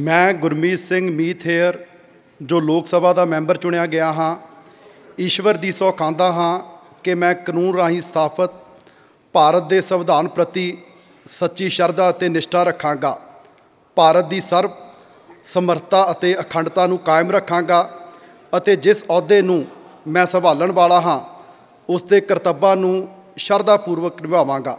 ਮੈਂ ਗੁਰਮੀਤ ਸਿੰਘ ਮੀਥੇਅਰ ਜੋ ਲੋਕ ਸਭਾ ਦਾ ਮੈਂਬਰ ਚੁਣਿਆ ਗਿਆ ਹਾਂ ਈਸ਼ਵਰ ਦੀ ਸੌਖਾਂਦਾ ਹਾਂ ਕਿ ਮੈਂ ਕਾਨੂੰਨ ਰਾਹੀਂ ਸਥਾਪਿਤ ਭਾਰਤ ਦੇ ਸੰਵਿਧਾਨ ਪ੍ਰਤੀ ਸੱਚੀ ਸ਼ਰਧਾ ਅਤੇ ਨਿਸ਼ਠਾ ਰੱਖਾਂਗਾ ਭਾਰਤ ਦੀ ਸਰਬ ਸਮਰਤਾ ਅਤੇ ਅਖੰਡਤਾ ਨੂੰ ਕਾਇਮ ਰੱਖਾਂਗਾ ਅਤੇ ਜਿਸ ਅਹੁਦੇ ਨੂੰ ਮੈਂ ਸੰਭਾਲਣ ਵਾਲਾ ਹਾਂ ਉਸ ਦੇ ਕਰਤੱਵਾਂ ਨੂੰ ਸ਼ਰਧਾਪੂਰਵਕ ਨਿਭਾਵਾਂਗਾ